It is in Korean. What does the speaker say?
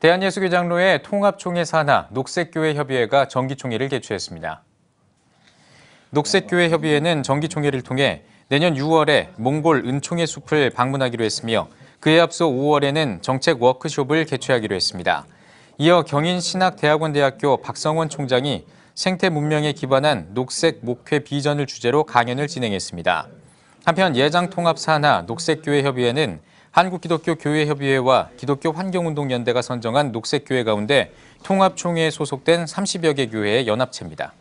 대한예수교장로의 통합총회 산하 녹색교회협의회가 정기총회를 개최했습니다. 녹색교회협의회는 정기총회를 통해 내년 6월에 몽골 은총의 숲을 방문하기로 했으며 그에 앞서 5월에는 정책 워크숍을 개최하기로 했습니다. 이어 경인신학대학원대학교 박성원 총장이 생태 문명에 기반한 녹색 목회 비전을 주제로 강연을 진행했습니다. 한편 예장통합산하 녹색교회협의회는 한국기독교교회협의회와 기독교환경운동연대가 선정한 녹색교회 가운데 통합총회에 소속된 30여 개 교회의 연합체입니다.